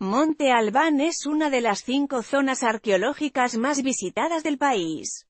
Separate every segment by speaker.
Speaker 1: Monte Albán es una de las cinco zonas arqueológicas más visitadas del país.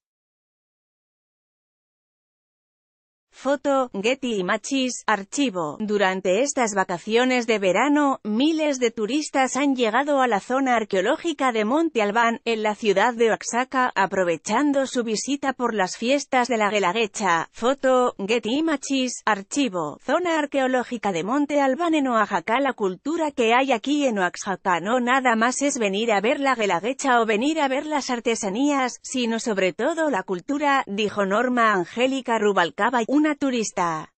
Speaker 1: Foto, Getty Images, archivo. Durante estas vacaciones de verano, miles de turistas han llegado a la zona arqueológica de Monte Albán, en la ciudad de Oaxaca, aprovechando su visita por las fiestas de la Guelaguetza. Foto, Getty Images, archivo. Zona arqueológica de Monte Albán en Oaxaca La cultura que hay aquí en Oaxaca no nada más es venir a ver la Guelaguetza o venir a ver las artesanías, sino sobre todo la cultura, dijo Norma Angélica Rubalcaba, turista.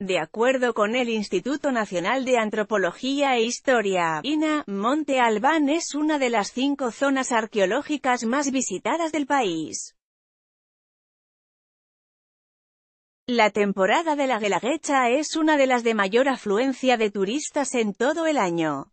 Speaker 1: De acuerdo con el Instituto Nacional de Antropología e Historia, INA, Monte Albán es una de las cinco zonas arqueológicas más visitadas del país. La temporada de la Guelaguetza es una de las de mayor afluencia de turistas en todo el año.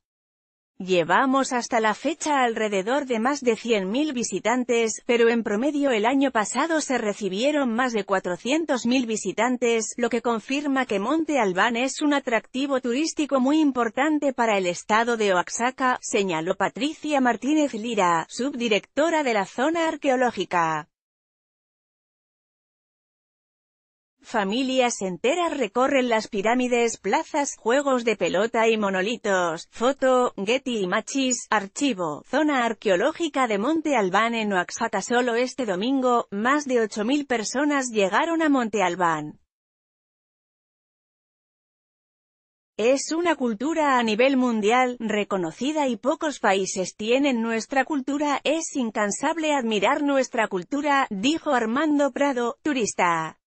Speaker 1: Llevamos hasta la fecha alrededor de más de 100.000 visitantes, pero en promedio el año pasado se recibieron más de 400.000 visitantes, lo que confirma que Monte Albán es un atractivo turístico muy importante para el estado de Oaxaca, señaló Patricia Martínez Lira, subdirectora de la zona arqueológica. Familias enteras recorren las pirámides, plazas, juegos de pelota y monolitos. Foto, Getty machis, archivo, zona arqueológica de Monte Albán en Oaxaca. Solo este domingo, más de 8.000 personas llegaron a Monte Albán. Es una cultura a nivel mundial, reconocida y pocos países tienen nuestra cultura, es incansable admirar nuestra cultura, dijo Armando Prado, turista.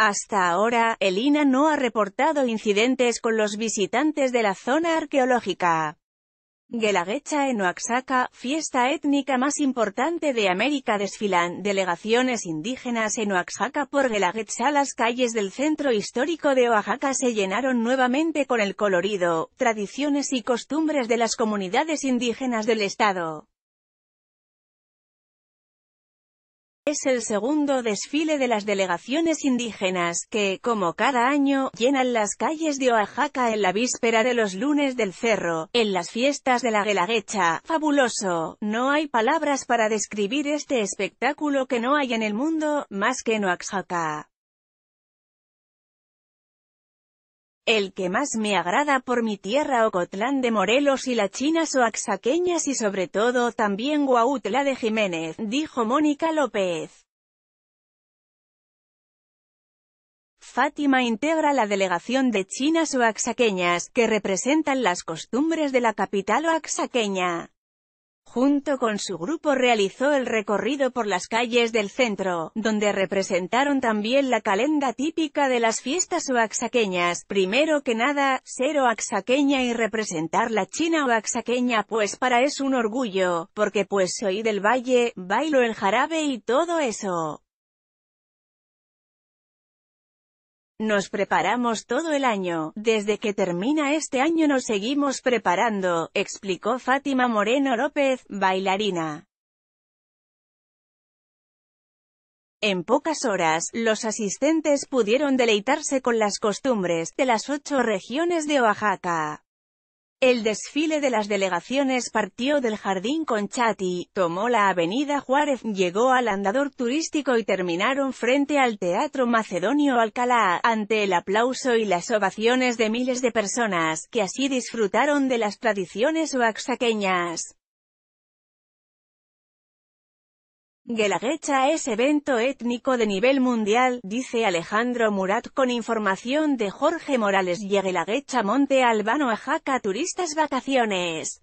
Speaker 1: Hasta ahora, el INA no ha reportado incidentes con los visitantes de la zona arqueológica. Gelaguetza en Oaxaca, fiesta étnica más importante de América desfilan delegaciones indígenas en Oaxaca por Gelaguecha, las calles del centro histórico de Oaxaca se llenaron nuevamente con el colorido, tradiciones y costumbres de las comunidades indígenas del estado. Es el segundo desfile de las delegaciones indígenas, que, como cada año, llenan las calles de Oaxaca en la víspera de los lunes del cerro, en las fiestas de la Guelaguecha. Fabuloso, no hay palabras para describir este espectáculo que no hay en el mundo, más que en Oaxaca. El que más me agrada por mi tierra Ocotlán de Morelos y la chinas oaxaqueñas y sobre todo también Guautla de Jiménez, dijo Mónica López. Fátima integra la delegación de chinas oaxaqueñas, que representan las costumbres de la capital oaxaqueña. Junto con su grupo realizó el recorrido por las calles del centro, donde representaron también la calenda típica de las fiestas oaxaqueñas, primero que nada, ser oaxaqueña y representar la China oaxaqueña pues para es un orgullo, porque pues soy del valle, bailo el jarabe y todo eso. Nos preparamos todo el año, desde que termina este año nos seguimos preparando, explicó Fátima Moreno López, bailarina. En pocas horas, los asistentes pudieron deleitarse con las costumbres de las ocho regiones de Oaxaca. El desfile de las delegaciones partió del Jardín Conchati, tomó la avenida Juárez, llegó al andador turístico y terminaron frente al Teatro Macedonio Alcalá, ante el aplauso y las ovaciones de miles de personas, que así disfrutaron de las tradiciones oaxaqueñas. Gelaguecha es evento étnico de nivel mundial, dice Alejandro Murat con información de Jorge Morales y Gelaguecha Monte Albano Jaca Turistas Vacaciones.